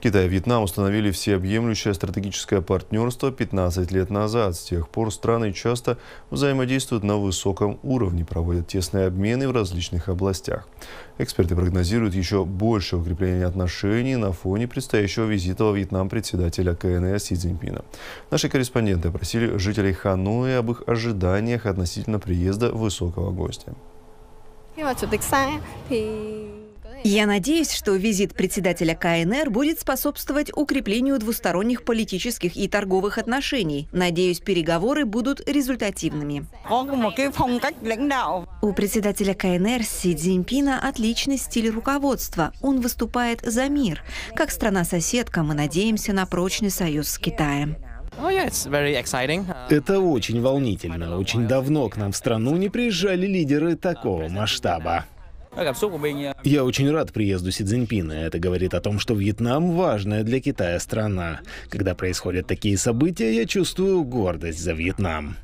Китай и Вьетнам установили всеобъемлющее стратегическое партнерство 15 лет назад. С тех пор страны часто взаимодействуют на высоком уровне, проводят тесные обмены в различных областях. Эксперты прогнозируют еще большее укрепление отношений на фоне предстоящего визита во Вьетнам председателя КНС Си Цзиньпина. Наши корреспонденты просили жителей Ханоя об их ожиданиях относительно приезда высокого гостя. Я надеюсь, что визит председателя КНР будет способствовать укреплению двусторонних политических и торговых отношений. Надеюсь, переговоры будут результативными. У председателя КНР Си Цзиньпина отличный стиль руководства. Он выступает за мир. Как страна-соседка мы надеемся на прочный союз с Китаем. Oh, Это очень волнительно. Очень давно к нам в страну не приезжали лидеры такого масштаба. А я очень рад приезду Си Цзиньпина. Это говорит о том, что Вьетнам — важная для Китая страна. Когда происходят такие события, я чувствую гордость за Вьетнам.